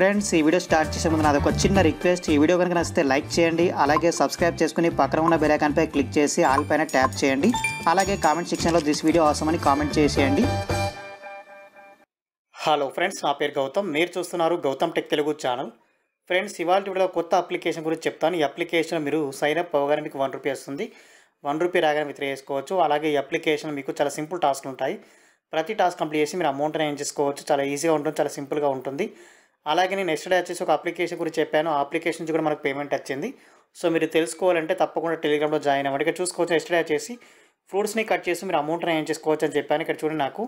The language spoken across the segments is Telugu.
ఫ్రెండ్స్ ఈ వీడియో స్టార్ట్ చేసే ముందు నాది ఒక చిన్న రిక్వెస్ట్ ఈ వీడియో కనుక నచ్చితే లైక్ చేయండి అలాగే సబ్స్క్రైబ్ చేసుకుని పక్కన ఉన్న పై క్లిక్ చేసి ఆల్ పైన ట్యాప్ చేయండి అలాగే కామెంట్ సెక్షన్లో దిస్ వీడియో అవసరం అని కామెంట్ చేసేయండి హలో ఫ్రెండ్స్ నా పేరు గౌతమ్ మీరు చూస్తున్నారు Gautam tech Telugu channel friends ఇవాళ వీడియో కొత్త అప్లికేషన్ గురించి చెప్తాను ఈ అప్లికేషన్ మీరు సైన్ అప్ అవగానే మీకు వన్ రూపీ వస్తుంది వన్ రూపీ రాగానే విత్ర చేసుకోవచ్చు అలాగే ఈ అప్లికేషన్ మీకు చాలా సింపుల్ టాస్క్లు ఉంటాయి ప్రతి టాస్క్ కంప్లీట్ చేసి మీరు అమౌంట్ ఏం చేసుకోవచ్చు చాలా ఈజీగా ఉంటుంది చాలా సింపుల్గా ఉంటుంది అలాగే నేను ఎస్టర్డే వచ్చేసి ఒక అప్లికేషన్ గురించి చెప్పాను ఆ అప్లికేషన్ నుంచి కూడా మనకు పేమెంట్ వచ్చింది సో మీరు తెలుసుకోవాలంటే తప్పకుండా టెలిగ్రామ్లో జాయిన్ అవ్వండి ఇక్కడ చూసుకోవచ్చు ఎస్టర్డే వచ్చేసి ఫ్రూట్స్ని కట్ చేసి మీరు అమౌంట్ ఏం చేసుకోవచ్చు అని చెప్పాను ఇక్కడ చూడండి నాకు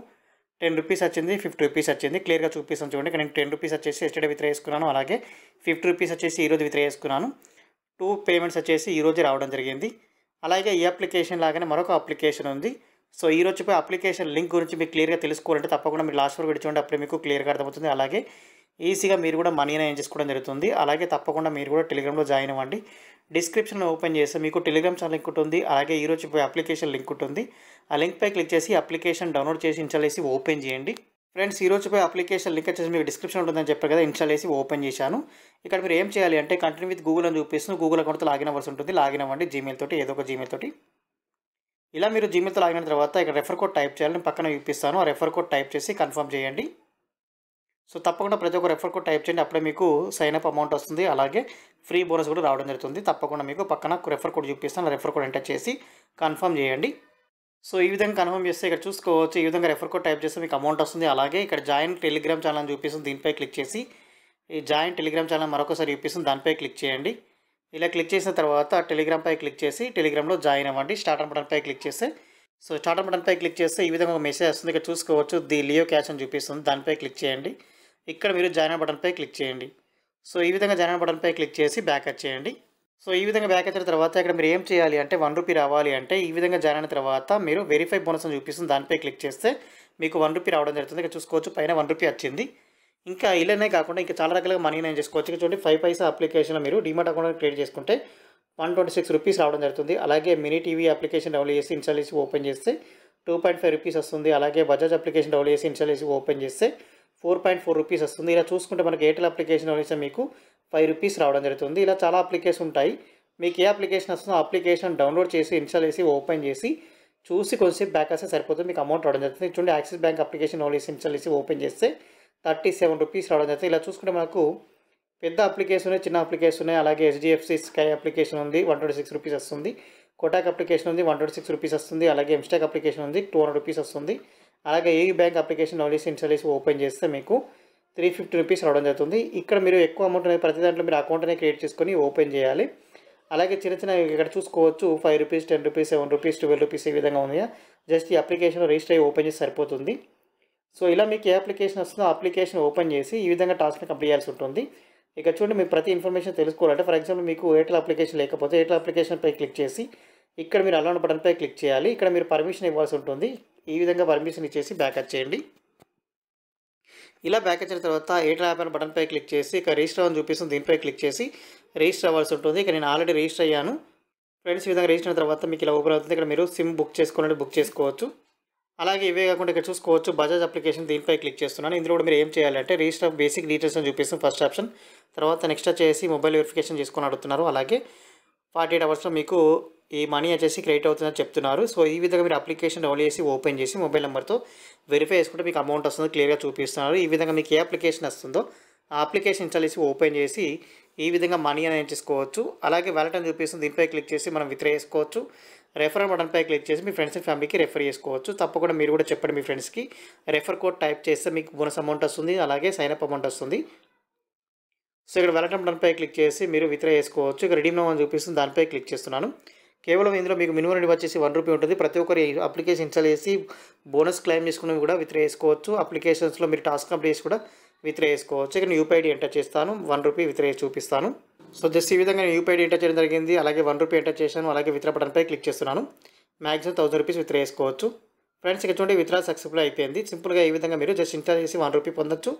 టెన్ రూపీస్ వచ్చింది ఫిఫ్టీ రూపీస్ వచ్చింది క్లియర్గా చూపిస్తాను చూడండి ఇక్కడ నేను టెన్ రూపీస్ వచ్చేసి ఎస్టర్డే విత్డ్రా వేసుకున్నాను అలాగే ఫిఫ్టీ రూపీస్ వచ్చేసి ఈరోజు విత్డ్రా చేసుకున్నాను టూ పేమెంట్స్ వచ్చేసి ఈరోజు రావడం జరిగింది అలాగే ఈ అప్లికేషన్ లాగానే మరొక అప్లికేషన్ ఉంది సో ఈరోజు రోజుపై అప్లికేషన్ లింక్ గురించి మీకు క్లియర్గా తెలుసుకోవాలంటే తప్పకుండా మీరు లాస్ట్ వరకు చూడండి అప్పుడు మీకు క్లియర్గా అర్థమవుతుంది అలాగే ఈజీగా మీరు కూడా మనీనే ఏం చేసుకోవడం జరుగుతుంది అలాగే తప్పకుండా మీరు కూడా టెలిగ్రామ్లో జాయిన్ అవ్వండి డిస్క్రిప్షన్లో ఓపెన్ చేస్తే మీకు టెలిగ్రామ్ ఛానల్ లింక్ ఉంటుంది అలాగే ఈరోజు అప్లికేషన్ లింక్ ఉంటుంది ఆ లింక్పై క్లిక్ చేసి అప్లికేషన్ డౌన్లోడ్ చేసి చేసి ఓపెన్ చేయండి ఫ్రెండ్స్ ఈ రోజుపై అప్లికేషన్ లింక్ వచ్చేసి మీకు డిస్క్రిప్షన్ ఉంటుందని చెప్పారు కదా ఇన్స్టాల్ చేసి ఓపెన్ చేశాను ఇక్కడ మీరు ఏం చేయాలి అంటే కంటిన్యూ విత్ గూగుల్ అని చూపిస్తున్నాను గూగుల్ అకౌంట్తో లాగిన్ అవ్వాల్సి ఉంటుంది లాగిన్ అవ్వండి జీమెయిల్ తోటి ఏదో ఒక జీమెయిల్ తోటి ఇలా మీరు జీమెయిల్తో లాగిన తర్వాత ఇక్కడ రెఫర్ కోడ్ టైప్ చేయాలని పక్కన చూపిస్తాను ఆ రెఫర్ కోడ్ టైప్ చేసి కన్ఫర్మ్ చేయండి సో తప్పకుండా ప్రతి ఒక్క రెఫర్ కోడ్ టైప్ చేయండి అప్పుడే మీకు సైన్ అప్ అమౌంట్ వస్తుంది అలాగే ఫ్రీ బోనస్ కూడా రావడం జరుగుతుంది తప్పకుండా మీకు పక్కన రెఫర్ కోడ్ చూపిస్తాను రెఫర్ కోడ్ ఎంటర్ చేసి కన్ఫర్మ్ చేయండి సో ఈ విధంగా కన్ఫర్మ్ చేస్తే ఇక్కడ చూసుకోవచ్చు ఈ విధంగా రెఫర్ కోడ్ టైప్ చేస్తే మీకు అమౌంట్ వస్తుంది అలాగే ఇక్కడ జాయిన్ టెలిగ్రామ్ ఛానల్ చూపిస్తుంది దీనిపై క్లిక్ చేసి ఈ జాయిన్ టెలిగ్రామ్ ఛానల్ మరొకసారి చూపిస్తుంది దానిపై క్లిక్ చేయండి ఇలా క్లిక్ చేసిన తర్వాత టెలిగ్రామ్పై క్లిక్ చేసి టెలిగ్రామ్లో జాయిన్ అవ్వండి స్టార్ట్ బటన్పై క్లిక్ చేస్తే సో స్టార్ట్ బటన్పై క్లిక్ చేస్తే ఈ విధంగా ఒక మెసేజ్ వస్తుంది ఇక్కడ చూసుకోవచ్చు ది లియో క్యాష్ అని చూపిస్తుంది దానిపై క్లిక్ చేయండి ఇక్కడ మీరు జాయిన్ బటన్పై క్లిక్ చేయండి సో ఈ విధంగా జాయిన్ బటన్పై క్లిక్ చేసి బ్యాక్ చేయండి సో ఈ విధంగా బ్యాక్ వచ్చిన తర్వాత ఇక్కడ మీరు ఏం చేయాలి అంటే వన్ రూపీ రావాలి అంటే ఈ విధంగా జాయిన్ అయిన తర్వాత మీరు వెరిఫై బోనస్ అని చూపిస్తుంది దానిపై క్లిక్ చేస్తే మీకు వన్ రూపీ రావడం జరుగుతుంది ఇక్కడ చూసుకోవచ్చు పైన వన్ రూపీ వచ్చింది ఇంకా ఇలానే కాకుండా ఇంకా చాలా రకాలుగా మనీ నేను చేసుకోవచ్చు చూడండి ఫైవ్ పైసా అప్లికేషన్లో మీరు డిమాట్ అకౌంట్ క్రియేట్ చేసుకుంటే వన్ ట్వంటీ సిక్స్ రూపీస్ రావడం జరుగుతుంది అలాగే మినీ టీవీ అప్లికేషన్ డౌన్లో చేసి ఇన్స్టాల్ చేసి ఓపెన్ చేస్తే టూ పాయింట్ ఫైవ్ రూపీస్ వస్తుంది అలాగే బజాజ్ అప్లికేషన్ డౌన్లో చేసి ఇన్స్టాల్ చేసి ఓపెన్ చేస్తే ఫోర్ పాయింట్ ఫోర్ రూపీస్ వస్తుంది ఇలా చూసుకుంటే మనకి ఎయిర్టెల్ అప్లికేషన్ వచ్చి మీకు ఫైవ్ రూపీస్ రావడం జరుగుతుంది ఇలా చాలా అప్లికేషన్ ఉంటాయి మీకు ఏ అప్లికేషన్ వస్తుందో అప్లికేషన్ డౌన్లోడ్ చేసి ఇన్స్టాల్ చేసి ఓపెన్ చేసి చూసి కొంచెంసేపు బ్యాక్ వస్తే సరిపోతుంది మీకు అమౌంట్ రావడం జరుగుతుంది చూడండి Axis bank application only install చేసి ఓపెన్ చేస్తే థర్టీ సెవెన్ రూపీస్ రావడం జరుగుతుంది ఇలా చూసుకుంటే మనకు పెద్ద అప్లికేషన్ చిన్న అప్లికేషన్ ఉన్నాయి అలాగే హెచ్డిఎఫ్సి స్కై అప్లికేషన్ ఉంది వన్ ట్వంటీ సిక్స్ రూపీస్ వస్తుంది కోటాక్ అప్లికేషన్ ఉంది వన్ ట్వంటీ సిక్స్ రూపీస్ వస్తుంది అలాగే ఎంస్టాక్ అప్లికేషన్ ఉంది టూ హండ్రెడ్ రూపీస్ వస్తుంది అలాగే ఏ బ్యాంక్ అప్లికేషన్ నౌలీస్ ఇన్స్టాలీస్ ఓపెన్ చేస్తే మీకు త్రీ ఫిఫ్టీ రూపీస్ రావడం జరుగుతుంది ఇక్కడ మీరు ఎక్కువ అమౌంట్ అనేది ప్రతి దాంట్లో మీరు అకౌంట్నే క్రియేట్ చేసుకొని ఓపెన్ చేయాలి అలాగే చిన్న చిన్న ఇక్కడ చూసుకోవచ్చు five rupees ten rupees seven rupees twelve rupees ఈ విధంగా ఉన్నాయా జస్ట్ ఈ అప్లికేషన్ రిజిస్టర్ అయ్యి ఓపెన్ చేసి సరిపోతుంది సో ఇలా మీకు ఏ అప్లికేషన్ వస్తుందో అప్లికేషన్ ఓపెన్ చేసి ఈ విధంగా టాస్క్ని కంప్లీట్ చేయాల్సి ఉంటుంది ఇక చూడండి మీకు ప్రతి ఇన్ఫర్మేషన్ తెలుసుకోవాలంటే ఫర్ ఎగ్జాంపుల్ మీకు ఎయిర్టెల్ అప్లికేషన్ లేకపోతే ఎయిర్టెల్ అప్లికేషన్పై క్లిక్ చేసి ఇక్కడ మీరు అలౌన్ బటన్పై క్లిక్ చేయాలి ఇక్కడ మీరు పర్మిషన్ ఇవ్వాల్సి ఉంటుంది ఈ విధంగా పర్మిషన్ ఇచ్చేసి బ్యాకప్ చేయండి ఇలా బ్యాక్ వచ్చిన తర్వాత ఏటర్ యాప్ అని బటన్పై క్లిక్ చేసి ఇక రిజిస్టర్ అని చూపిస్తుంది దీనిపై క్లిక్ చేసి రిజిస్టర్ అవ్వాల్సి ఉంటుంది ఇక నేను ఆల్రెడీ రిజిస్టర్ అయ్యాను ఫ్రెండ్స్ ఈ విధంగా రిజిస్టర్ అయిన తర్వాత మీకు ఇలా ఓపెన్ అవుతుంది ఇక్కడ మీరు సిమ్ బుక్ చేసుకోవాలంటే బుక్ చేసుకోవచ్చు అలాగే ఇవే కాకుండా ఇక్కడ చూసుకోవచ్చు బజాజ్ అప్లికేషన్ దీనిపై క్లిక్ చేస్తున్నాను ఇందులో కూడా మీరు ఏం చేయాలంటే రిజిస్టర్ బేసిక్ డీటెయిల్స్ అని చూపిస్తుంది ఫస్ట్ ఆప్షన్ తర్వాత నెక్స్ట్ వచ్చేసి మొబైల్ వెరిఫికేషన్ చేసుకొని అడుగుతున్నారు అలాగే ఫార్టీ ఎయిట్ అవర్స్లో మీకు ఈ మనీ వచ్చేసి క్రెడిట్ అవుతుందని చెప్తున్నారు సో ఈ విధంగా మీరు అప్లికేషన్ డౌన్లోడ్ చేసి ఓపెన్ చేసి మొబైల్ నెంబర్తో వెరిఫై చేసుకుంటే మీకు అమౌంట్ వస్తుందో క్లియర్గా చూపిస్తున్నారు ఈ విధంగా మీకు ఏ అప్లికేషన్ వస్తుందో ఆ అప్లికేషన్ ఇన్స్టాల్ చేసి ఓపెన్ చేసి ఈ విధంగా మనీ అనేది చేసుకోవచ్చు అలాగే వ్యాలెట్ అని చూపిస్తుంది దీనిపై క్లిక్ చేసి మనం విత్డ్రా చేసుకోవచ్చు రెఫర్ బటన్పై క్లిక్ చేసి మీ ఫ్రెండ్స్ అండ్ ఫ్యామిలీకి రెఫర్ చేసుకోవచ్చు తప్పకుండా మీరు కూడా చెప్పండి మీ ఫ్రెండ్స్కి రెఫర్ కోడ్ టైప్ చేస్తే మీకు బోనస్ అమౌంట్ వస్తుంది అలాగే సైన్ అప్ అమౌంట్ వస్తుంది సో ఇక్కడ వెళ్ళటం డన్పై క్లిక్ చేసి మీరు విత్డ్రా చేసుకోవచ్చు ఇక్కడ రిడీమ్ అని చూపిస్తుంది దానిపై క్లిక్ చేస్తున్నాను కేవలం ఇందులో మీకు మినిమం రెడీ వచ్చేసి వన్ రూపీ ఉంటుంది ప్రతి ఒక్కరి అప్లికేషన్ ఇన్స్టాల్ చేసి బోనస్ క్లెయిమ్ చేసుకున్నవి కూడా విత్ర చేసుకోవచ్చు అప్లికేషన్స్లో మీరు టాస్క్ కంప్లీట్ చేసి కూడా విత్డ్రా చేసుకోవచ్చు ఇక్కడ యూపీఐడి ఎంటర్ చేస్తాను వన్ రూపీ విత్డ్రా చూపిస్తాను సో జస్ట్ ఈ విధంగా నేను యూపీఐడి ఎంటర్ చేయడం జరిగింది అలాగే వన్ రూపీ ఎంటర్ చేశాను అలాగే విత్ర బటన్పై క్లిక్ చేస్తున్నాను మ్యాక్సిమం థౌసండ్ రూపీస్ విత్డ్రా చేసుకోవచ్చు ఫ్రెండ్స్ ఇక్కడ చూడండి విత్డ్రా సక్సెస్ఫుల్ అయిపోయింది సింపుల్గా ఈ విధంగా మీరు జస్ట్ ఇంటర్ చేసి వన్ రూపీ పొందొచ్చు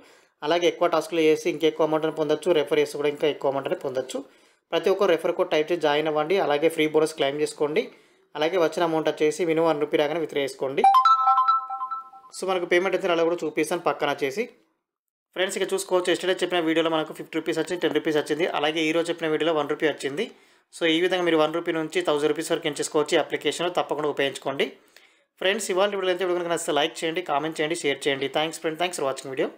అలాగే ఎక్కువ టాస్క్లు చేసి ఇంకెక్కువ అమౌంట్ అని పొందొచ్చు రెఫర్ చేసి కూడా ఇంకా ఎక్కువ అమౌంట్ అని పొందొచ్చు ప్రతి ఒక్క రెఫర్ కోడ్ టైప్ చేసి జాయిన్ అవ్వండి అలాగే ఫ్రీ బోనస్ క్లెయిమ్ చేసుకోండి అలాగే వచ్చిన అమౌంట్ వచ్చేసి మినిమం వన్ రూపీ రాగానే విత్డ్రా చేసుకోండి సో మనకు పేమెంట్ అయితే అలా కూడా చూపిస్తాను పక్కన వచ్చేసి ఫ్రెండ్స్ ఇక చూసుకోవచ్చు ఎస్టర్డే చెప్పిన వీడియోలో మనకు ఫిఫ్టీ రూపీస్ వచ్చింది టెన్ రూపీస్ వచ్చింది అలాగే ఈరోజు చెప్పిన వీడియోలో వన్ రూపీ వచ్చింది సో ఈ విధంగా మీరు వన్ రూపీ నుంచి థౌసండ్ రూపీస్ వరకు ఎంచేసుకోవచ్చు అప్లికేషన్లో తప్పకుండా ఉపయోగించుకోండి ఫ్రెండ్స్ ఇవాళ వీడియో అయితే వీడియో కనుక నచ్చితే లైక్ చేయండి కామెంట్ చేయండి షేర్ చేయండి thanks friend thanks for watching video